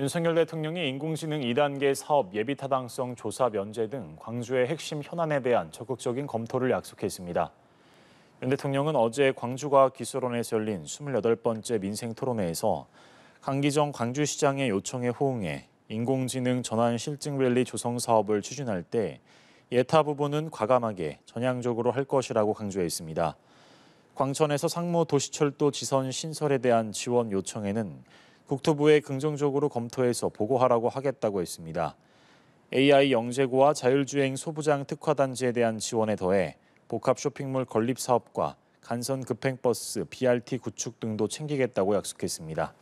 윤석열 대통령이 인공지능 2단계 사업 예비 타당성 조사 면제 등 광주의 핵심 현안에 대한 적극적인 검토를 약속했습니다. 윤 대통령은 어제 광주과학기술원에서 열린 28번째 민생 토론회에서 강기정 광주시장의 요청에 호응해 인공지능 전환 실증밸리 조성 사업을 추진할 때 예타 부분은 과감하게 전향적으로 할 것이라고 강조했습니다. 광천에서 상모 도시철도 지선 신설에 대한 지원 요청에는 국토부에 긍정적으로 검토해서 보고하라고 하겠다고 했습니다. AI 영재고와 자율주행 소부장 특화단지에 대한 지원에 더해 복합 쇼핑몰 건립 사업과 간선 급행버스, BRT 구축 등도 챙기겠다고 약속했습니다.